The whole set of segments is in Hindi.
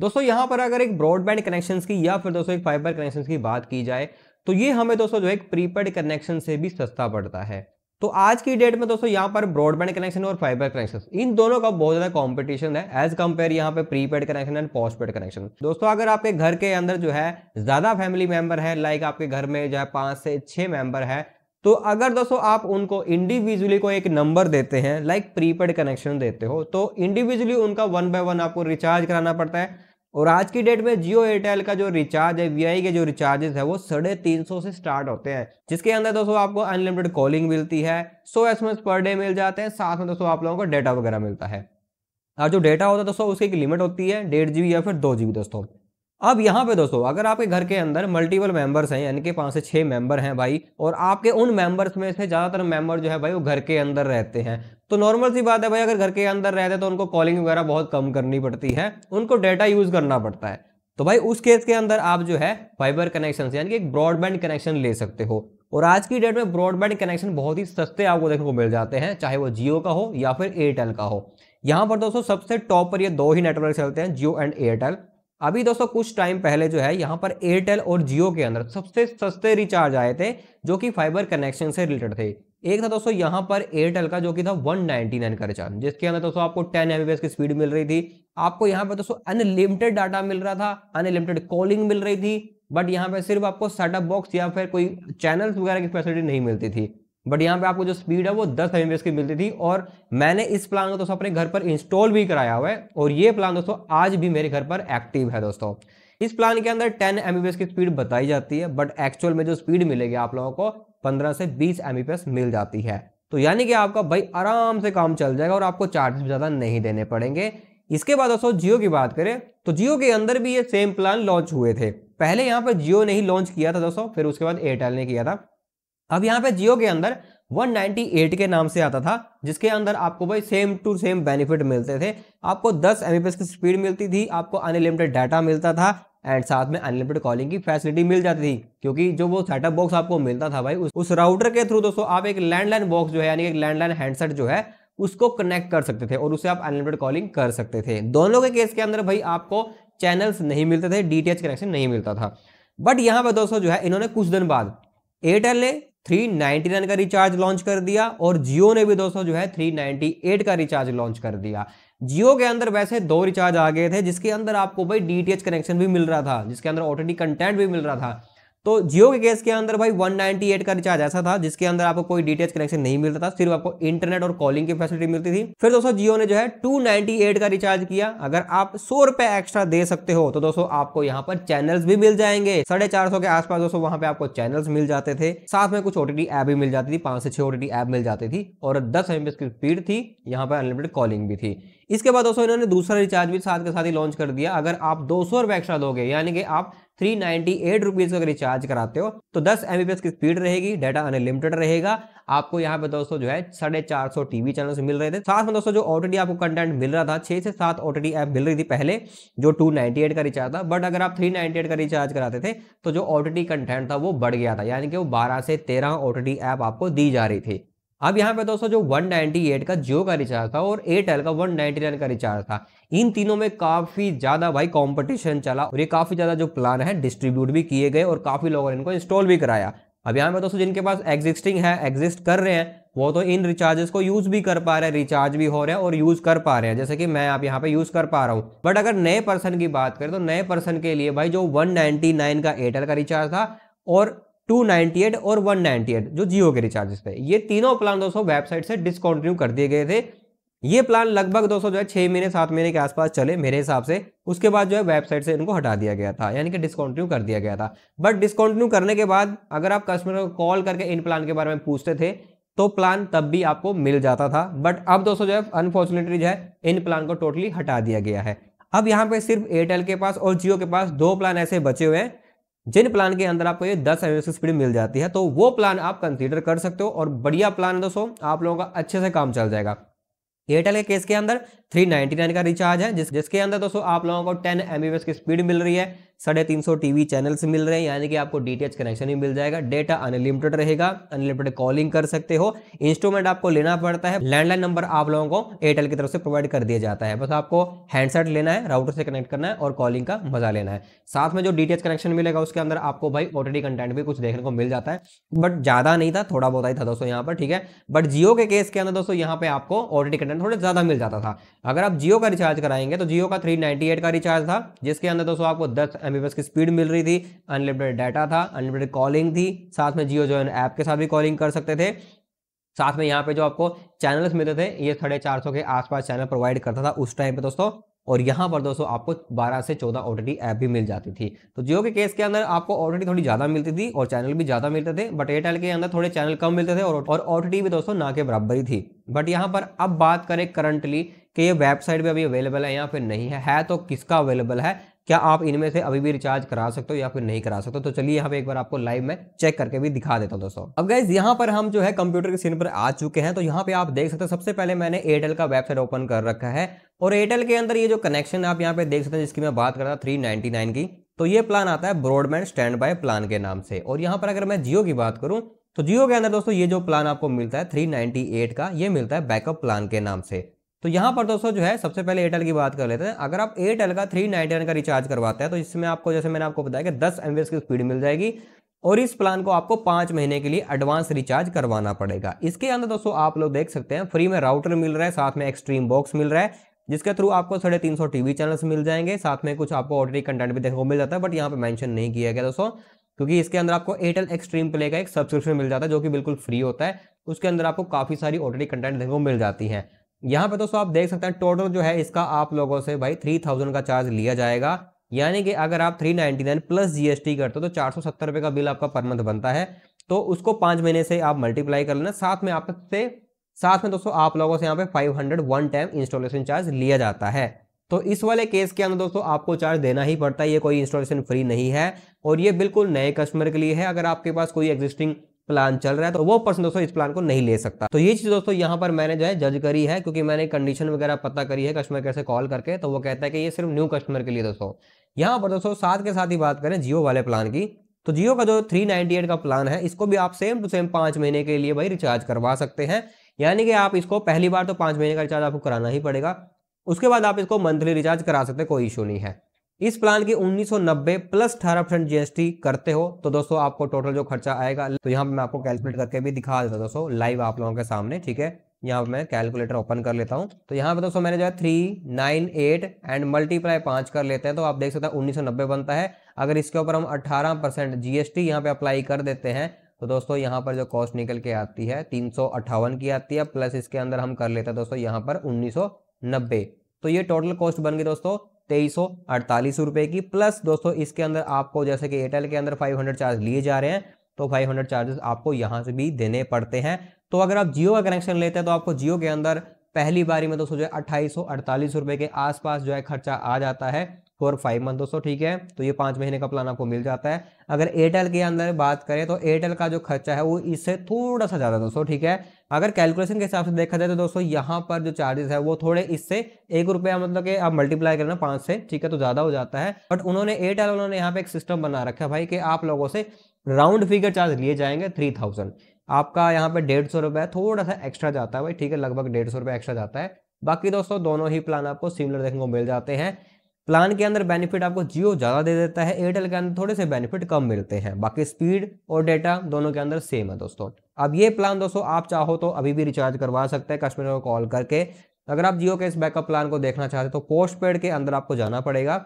दोस्तों यहाँ पर अगर एक ब्रॉडबैंड कनेक्शंस की या फिर दोस्तों एक फाइबर कनेक्शंस की बात की जाए तो ये हमें दोस्तों जो है प्रीपेड कनेक्शन से भी सस्ता पड़ता है तो आज की डेट में दोस्तों यहाँ पर ब्रॉडबैंड कनेक्शन और फाइबर कनेक्शन इन दोनों का बहुत ज़्यादा कंपटीशन है एज कंपेयर यहाँ पे prepaid connection and postpaid connection दोस्तों अगर आपके घर के अंदर जो है ज़्यादा फैमिली मेंबर है लाइक आपके घर में जो है पांच से छह मेंबर है तो अगर दोस्तों आप उनको इंडिविजुअली को एक नंबर देते हैं लाइक प्रीपेड कनेक्शन देते हो तो इंडिविजुअली उनका वन बाय वन आपको रिचार्ज कराना पड़ता है और आज की डेट में जियो एयरटेल का जो रिचार्ज है वी के जो रिचार्जेस है वो साढ़े तीन सौ से स्टार्ट होते हैं जिसके अंदर दोस्तों आपको अनलिमिटेड कॉलिंग मिलती है सो एस पर डे मिल जाते हैं साथ में दोस्तों आप लोगों को डेटा वगैरह मिलता है और जो डेटा होता है दोस्तों उसकी एक लिमिट होती है डेढ़ जीबी या फिर दो जीबी दोस्तों अब यहाँ पे दोस्तों अगर आपके घर के अंदर मल्टीपल मेंबर्स हैं यानी कि पाँच से छः मेंबर हैं भाई और आपके उन मेंबर्स में से ज़्यादातर मेंबर जो है भाई वो घर के अंदर रहते हैं तो नॉर्मल सी बात है भाई अगर घर के अंदर रहते तो उनको कॉलिंग वगैरह बहुत कम करनी पड़ती है उनको डेटा यूज करना पड़ता है तो भाई उस केस के अंदर आप जो है फाइबर कनेक्शन यानी कि एक ब्रॉडबैंड कनेक्शन ले सकते हो और आज की डेट में ब्रॉडबैंड कनेक्शन बहुत ही सस्ते आपको देखने को मिल जाते हैं चाहे वो जियो का हो या फिर एयरटेल का हो यहाँ पर दोस्तों सबसे टॉप पर ये दो ही नेटवर्क चलते हैं जियो एंड एयरटेल अभी दोस्तों कुछ टाइम पहले जो है यहाँ पर एयरटेल और जियो के अंदर सबसे सस्ते रिचार्ज आए थे जो कि फाइबर कनेक्शन से रिलेटेड थे एक था दोस्तों यहाँ पर एयरटेल का जो कि था 199 का रिचार्ज जिसके अंदर दोस्तों आपको 10 एम की स्पीड मिल रही थी आपको यहाँ पर दोस्तों अनलिमिटेड डाटा मिल रहा था अनलिमिटेड कॉलिंग मिल रही थी बट यहाँ पर सिर्फ आपको सेटअप बॉक्स या फिर कोई चैनल्स वगैरह की फैसिलिटी नहीं मिलती थी बट यहाँ पे आपको जो स्पीड है वो दस एम की मिलती थी और मैंने इस प्लान को दोस्तों अपने घर पर इंस्टॉल भी कराया हुआ है और ये प्लान दोस्तों आज भी मेरे घर पर एक्टिव है दोस्तों इस प्लान के अंदर 10 एम की स्पीड बताई जाती है बट एक्चुअल में जो स्पीड मिलेगी आप लोगों को पंद्रह से बीस एम मिल जाती है तो यानी कि आपका भाई आराम से काम चल जाएगा और आपको चार्जेस ज़्यादा नहीं देने पड़ेंगे इसके बाद दोस्तों जियो की बात करें तो जियो के अंदर भी ये सेम प्लान लॉन्च हुए थे पहले यहाँ पर जियो ने ही लॉन्च किया था दोस्तों फिर उसके बाद एयरटेल ने किया था अब यहाँ पे जियो के अंदर 198 के नाम से आता था जिसके अंदर आपको भाई सेम टू सेम बेनिफिट मिलते थे आपको 10 एम की स्पीड मिलती थी आपको अनलिमिटेड डाटा मिलता था एंड साथ में अनलिमिटेड कॉलिंग की फैसिलिटी मिल जाती थी क्योंकि जो वो सेटअप बॉक्स आपको मिलता था भाई उस, उस राउटर के थ्रू दोस्तों आप एक लैंडलाइन बॉक्स जो है यानी एक लैंडलाइन हैंडसेट जो है उसको कनेक्ट कर सकते थे और उसे आप अनलिमिटेड कॉलिंग कर सकते थे दोनों के केस के अंदर भाई आपको चैनल्स नहीं मिलते थे डी कनेक्शन नहीं मिलता था बट यहाँ पर दोस्तों जो है इन्होंने कुछ दिन बाद एयरटेल ने 399 का रिचार्ज लॉन्च कर दिया और जियो ने भी दोस्तों जो है 398 का रिचार्ज लॉन्च कर दिया जियो के अंदर वैसे दो रिचार्ज आ गए थे जिसके अंदर आपको भाई डी कनेक्शन भी मिल रहा था जिसके अंदर ओ कंटेंट भी मिल रहा था तो जियो के केस के अंदर भाई 198 का रिचार्ज ऐसा था जिसके अंदर आपको कोई डीटेल्स कनेक्शन नहीं मिलता था सिर्फ आपको इंटरनेट और कॉलिंग की फैसिलिटी मिलती थी फिर दोस्तों जियो ने जो है 298 का रिचार्ज किया अगर आप सौ रुपए एक्स्ट्रा दे सकते हो तो दोस्तों आपको यहाँ पर चैनल्स भी मिल जाएंगे साढ़े चार सौ के आसपास दोस्तों वहां पर आपको चैनल मिल जाते थे साथ में कुछ ओटीटी ऐप भी मिल जाती थी पांच से छह ओटीटी ऐप मिल जाती थी और दस एम की स्पीड थी यहाँ पर अनलिमिटेड कॉलिंग भी थी इसके बाद दोस्तों इन्होंने दूसरा रिचार्ज भी साथ के साथ ही लॉन्च कर दिया अगर आप दो सौ रुपए एक्स्ट्रा दोगे यानी कि आप थ्री नाइन्टी एट रुपीज़ का रिचार्ज कराते हो तो दस एम की स्पीड रहेगी डाटा अनलिमिटेड रहेगा आपको यहाँ पे दोस्तों जो है साढ़े चार सौ टीवी चैनल मिल रहे थे साथ में दोस्तों जो ऑलरेडी आपको कंटेंट मिल रहा था छः से सात ऑलरेडी ऐप मिल रही थी पहले जो टू नाइनटी एट का रिचार्ज था बट अगर आप थ्री नाइनटी एट का रिचार्ज कराते थे तो जो ऑलरेडी कंटेंट था वो बढ़ गया था यानी कि वो बारह से तेरह ऑलरेडी ऐप आपको दी जा रही थी अब यहाँ पे दोस्तों जो 198 का जियो का रिचार्ज था और एयरटेल का 199 का रिचार्ज था इन तीनों में काफी ज्यादा भाई कंपटीशन चला और ये काफी ज्यादा जो प्लान है डिस्ट्रीब्यूट भी किए गए और काफी लोगों ने इनको इंस्टॉल भी कराया अब यहाँ पे दोस्तों जिनके पास एग्जिस्टिंग है एग्जिस्ट कर रहे हैं वो तो इन रिचार्जेस को यूज भी कर पा रहे हैं रिचार्ज भी हो रहे हैं और यूज कर पा रहे हैं जैसे कि मैं आप यहाँ पे यूज कर पा रहा हूँ बट अगर नए पर्सन की बात करें तो नए पर्सन के लिए भाई जो वन का एयरटेल का रिचार्ज था और 298 और 198 जो जियो के रिचार्जेस थे ये तीनों प्लान दोस्तों वेबसाइट से डिसकंटिन्यू कर दिए गए थे ये प्लान लगभग दोस्तों जो है छः महीने सात महीने के आसपास चले मेरे हिसाब से उसके बाद जो है वेबसाइट से इनको हटा दिया गया था यानी कि डिसकंटिन्यू कर दिया गया था बट डिसकंटिन्यू करने के बाद अगर आप कस्टमर को कॉल करके इन प्लान के बारे में पूछते थे तो प्लान तब भी आपको मिल जाता था बट अब दोस्तों जो है अनफॉर्चुनेटली जो है इन प्लान को टोटली हटा दिया गया है अब यहाँ पे सिर्फ एयरटेल के पास और जियो के पास दो प्लान ऐसे बचे हुए हैं जिन प्लान के अंदर आपको ये 10 एम की स्पीड मिल जाती है तो वो प्लान आप कंसीडर कर सकते हो और बढ़िया प्लान दोस्तों आप लोगों का अच्छे से काम चल जाएगा एयरटेल के केस के अंदर थ्री नाइनटी नाइन का रिचार्ज है जिस जिसके अंदर दोस्तों आप लोगों को टेन एम की स्पीड मिल रही है साढ़े तीन सौ टीवी चैनल्स मिल रहे हैं यानी कि आपको डीटीएच कनेक्शन ही मिल जाएगा डेटा अनलिमिटेड रहेगा अनलिमिटेड कॉलिंग कर सकते हो इंस्ट्रूमेंट आपको लेना पड़ता है लैंडलाइन नंबर आप लोगों को एयरटेल की तरफ से प्रोवाइड कर दिया जाता है बस आपको हैंडसेट लेना है राउटर से कनेक्ट करना है और कॉलिंग का मजा लेना है साथ में जो डीटीएच कनेक्शन मिलेगा उसके अंदर आपको भाई ओटीटी कंटेंट भी कुछ देखने को मिल जाता है बट ज्यादा नहीं था थोड़ा बहुत ही था दोस्तों यहाँ पर ठीक है बट जियो के केस के अंदर दोस्तों यहाँ पे आपको ओटीटी कंटेंट थोड़ा ज्यादा मिल जाता था अगर आप जियो का रिचार्ज कराएंगे तो जियो का 398 का रिचार्ज था जिसके अंदर दोस्तों आपको 10 एम की स्पीड मिल रही थी अनलिमिटेड डाटा था अनलिमिटेड कॉलिंग थी साथ में जियो जो है ऐप के साथ भी कॉलिंग कर सकते थे साथ में यहाँ पे जो आपको चैनल्स मिलते थे ये साढ़े चार सौ के आसपास चैनल प्रोवाइड करता था उस टाइम पे दोस्तों और यहाँ पर दोस्तों आपको 12 से 14 टी ऐप भी मिल जाती थी तो जियो के केस के अंदर आपको ओटीटी थोड़ी ज़्यादा मिलती थी और चैनल भी ज़्यादा मिलते थे बट एयरटेल के अंदर थोड़े चैनल कम मिलते थे और टी भी दोस्तों ना के बराबर ही थी बट यहाँ पर अब बात करें करंटली कि ये वेबसाइट भी अभी अवेलेबल है या फिर नहीं है, है तो किसका अवेलेबल है क्या आप इनमें से अभी भी रिचार्ज करा सकते हो या फिर नहीं करा सकते तो चलिए यहाँ पे एक बार आपको लाइव में चेक करके भी दिखा देता हूँ दोस्तों अब गाइज यहाँ पर हम जो है कंप्यूटर के सीन पर आ चुके हैं तो यहाँ पे आप देख सकते हो सबसे पहले मैंने एयरटेल का वेबसाइट ओपन कर रखा है और एयरटेल के अंदर ये जो कनेक्शन आप यहाँ पे देख सकते हैं जिसकी मैं बात कर रहा था थ्री की तो ये प्लान आता है ब्रॉडबैंड स्टैंड बाय प्लान के नाम से और यहाँ पर अगर मैं जियो की बात करूँ तो जियो के अंदर दोस्तों ये जो प्लान आपको मिलता है 398 का ये मिलता है बैकअप प्लान के नाम से तो यहाँ पर दोस्तों जो है सबसे पहले एयरटेल की बात कर लेते हैं अगर आप एयरटेल का थ्री नाइनटी का रिचार्ज करवाते हैं तो इसमें आपको जैसे मैंने आपको बताया कि दस एम की स्पीड मिल जाएगी और इस प्लान को आपको पाँच महीने के लिए एडवांस रिचार्ज करवाना पड़ेगा इसके अंदर दोस्तों आप लोग देख सकते हैं फ्री में राउटर मिल रहा है साथ में एक्सट्रीम बॉक्स मिल रहा है जिसके थ्रू आपको साढ़े तीन सौ टीवी चैनल्स मिल जाएंगे साथ में कुछ आपको ऑर्डरी कंटेंट भी देखने को मिल जाता है बट यहाँ पे मेंशन नहीं किया गया दोस्तों क्योंकि इसके अंदर आपको एयरटेल एक्सट्रीम प्ले का एक सब्सक्रिप्शन मिल जाता है जो कि बिल्कुल फ्री होता है उसके अंदर आपको काफ़ी सारी ऑर्डरी कंटेंट देखने को मिल जाती है यहाँ पे दोस्तों आप देख सकते हैं टोटल जो है इसका आप लोगों से भाई थ्री थाउजेंड का चार्ज लिया जाएगा यानी कि अगर आप three ninety nine plus GST करते हो तो चार सौ सत्तर रुपये का बिल आपका पर मंथ बनता है तो उसको पाँच महीने से आप मल्टीप्लाई कर लेना साथ में आप साथ में दोस्तों आप लोगों से यहाँ पे five hundred one time installation charge लिया जाता है तो इस वाले केस के अंदर दोस्तों आपको चार्ज देना ही पड़ता है ये कोई इंस्टॉलेशन फ्री नहीं है और ये बिल्कुल नए कस्टमर के लिए है अगर आपके पास कोई एग्जिस्टिंग प्लान चल रहा है तो वो पर्सन दोस्तों इस प्लान को नहीं ले सकता तो ये चीज दोस्तों यहाँ पर मैंने जो है जज करी है क्योंकि मैंने कंडीशन वगैरह पता करी है कस्टमर केयर से कॉल करके तो वो कहता है कि ये सिर्फ न्यू कस्टमर के लिए दोस्तों यहाँ पर दोस्तों साथ के साथ ही बात करें जियो वाले प्लान की तो जियो का जो थ्री का प्लान है इसको भी आप सेम टू सेम पांच महीने के लिए भाई रिचार्ज करवा सकते हैं यानी कि आप इसको पहली बार तो पांच महीने का रिचार्ज आपको कराना ही पड़ेगा उसके बाद आप इसको मंथली रिचार्ज करा सकते हैं कोई इशू नहीं है इस प्लान की 1990 प्लस 18 परसेंट जीएसटी करते हो तो दोस्तों आपको टोटल जो खर्चा आएगा तो यहाँ पे मैं आपको कैलकुलेट करके भी दिखा देता हूँ दोस्तों लाइव आप लोगों के सामने ठीक है यहाँ पे मैं कैलकुलेटर ओपन कर लेता हूँ तो यहाँ पे दोस्तों मैंने जो है three nine eight and multiply पांच कर लेते हैं तो आप देख सकते हैं उन्नीस सौ नब्बे बनता है अगर इसके ऊपर हम अठारह परसेंट जीएसटी यहाँ पे अप्लाई कर देते हैं तो दोस्तों यहाँ पर जो कॉस्ट निकल के आती है तीन सौ अट्ठावन की आती है प्लस इसके अंदर हम कर लेते हैं दोस्तों यहाँ पर उन्नीस सौ नब्बे तो ये टोटल कॉस्ट बन गई दोस्तों तेईस सौ अड़तालीस रुपये की प्लस दोस्तों इसके अंदर आपको जैसे कि एयरटेल के अंदर 500 चार्ज लिए जा रहे हैं तो 500 चार्जेस आपको यहाँ से भी देने पड़ते हैं तो अगर आप जियो का कनेक्शन लेते हैं तो आपको जियो के अंदर पहली बारी में दोस्तों जो है अट्ठाईस सौ अड़तालीस रुपये के आसपास जो है खर्चा आ जाता है फॉर फाइव मंथ दोस्तों ठीक है तो ये पाँच महीने का प्लान आपको मिल जाता है अगर एयरटेल के अंदर बात करें तो एयरटेल का जो खर्चा है वो इससे थोड़ा सा ज़्यादा दोस्तों ठीक है अगर कैलकुलेशन के हिसाब से देखा जाए तो दोस्तों यहाँ पर जो चार्जेस है वो थोड़े इससे एक रुपया मतलब कि आप मल्टीप्लाई करना पाँच से ठीक है तो ज़्यादा हो जाता है बट उन्होंने एयरटेल उन्होंने यहाँ पे एक सिस्टम बना रखा है भाई कि आप लोगों से राउंड फिगर चार्ज लिए जाएंगे थ्री थाउजेंड आपका यहाँ पे डेढ़ सौ रुपया थोड़ा सा एक्स्ट्रा जाता है भाई ठीक है लगभग डेढ़ सौ रुपया एक्स्ट्रा जाता है बाकी दोस्तों दोनों ही प्लान आपको सिमिलर देखने को मिल जाते हैं प्लान के अंदर बेनिफिट आपको जियो ज़्यादा दे देता है एयरटेल के अंदर थोड़े से बेनिफिट कम मिलते हैं बाकी स्पीड और डेटा दोनों के अंदर सेम है दोस्तों अब ये प्लान दोस्तों आप चाहो तो अभी भी रिचार्ज करवा सकते हैं कस्टमर को कॉल करके अगर आप जियो के इस बैकअप प्लान को देखना चाहते तो पोस्ट पेड के अंदर आपको जाना पड़ेगा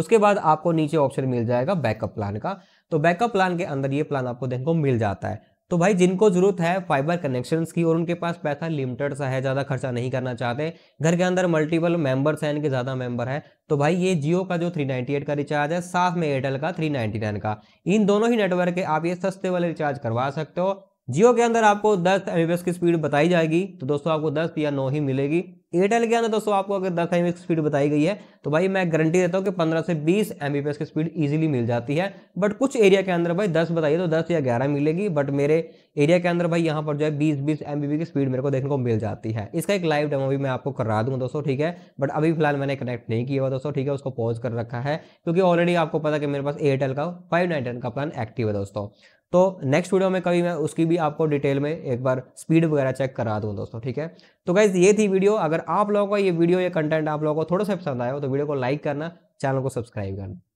उसके बाद आपको नीचे ऑप्शन मिल जाएगा बैकअप प्लान का तो बैकअप प्लान के अंदर ये प्लान आपको देखने को मिल जाता है तो भाई जिनको ज़रूरत है फाइबर कनेक्शंस की और उनके पास पैसा लिमिटेड सा है ज़्यादा खर्चा नहीं करना चाहते घर के अंदर मल्टीपल मेंबर्स हैं इनके ज़्यादा मेंबर है तो भाई ये जियो का जो 398 का रिचार्ज है साथ में एयरटेल का 399 का इन दोनों ही नेटवर्क के आप ये सस्ते वाले रिचार्ज करवा सकते हो जियो के अंदर आपको 10 एम की स्पीड बताई जाएगी तो दोस्तों आपको 10 या 9 ही मिलेगी एयरटेल के अंदर दोस्तों आपको अगर 10 एम की स्पीड बताई गई है तो भाई मैं गारंटी देता हूँ कि 15 से 20 एम की स्पीड इजीली मिल जाती है बट कुछ एरिया के अंदर भाई 10 बताइए तो 10 या 11 मिलेगी बट मेरे एरिया के अंदर भाई यहाँ पर जो है बीस बीस एम की स्पीड मेरे को देखने को मिल जाती है इसका एक लाइव डेमो भी मैं आपको करा दूंगा दोस्तों ठीक है बट अभी फिलहाल मैंने कनेक्ट नहीं किया हुआ दोस्तों ठीक है उसको पॉज कर रखा है क्योंकि ऑलरेडी आपको पता कि मेरे पास एयरटेल का फाइव का प्लान एक्टिव है दोस्तों तो नेक्स्ट वीडियो में कभी मैं उसकी भी आपको डिटेल में एक बार स्पीड वगैरह चेक करा दूँ दोस्तों ठीक है तो गाइज ये थी वीडियो अगर आप लोगों का ये वीडियो ये कंटेंट आप लोगों को थोड़ा सा पसंद आया हो तो वीडियो को लाइक करना चैनल को सब्सक्राइब करना